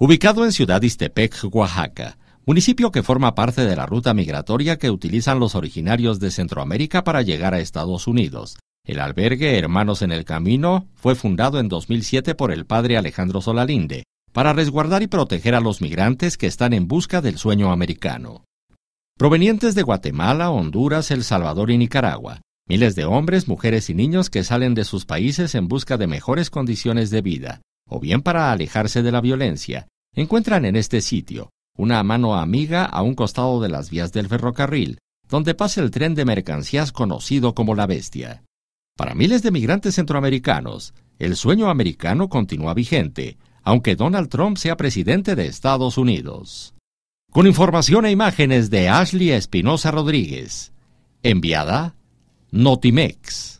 ubicado en Ciudad Istepec, Oaxaca, municipio que forma parte de la ruta migratoria que utilizan los originarios de Centroamérica para llegar a Estados Unidos. El albergue Hermanos en el Camino fue fundado en 2007 por el padre Alejandro Solalinde para resguardar y proteger a los migrantes que están en busca del sueño americano. Provenientes de Guatemala, Honduras, El Salvador y Nicaragua, miles de hombres, mujeres y niños que salen de sus países en busca de mejores condiciones de vida, o bien para alejarse de la violencia, Encuentran en este sitio una mano amiga a un costado de las vías del ferrocarril, donde pasa el tren de mercancías conocido como la Bestia. Para miles de migrantes centroamericanos, el sueño americano continúa vigente, aunque Donald Trump sea presidente de Estados Unidos. Con información e imágenes de Ashley Espinosa Rodríguez. Enviada Notimex.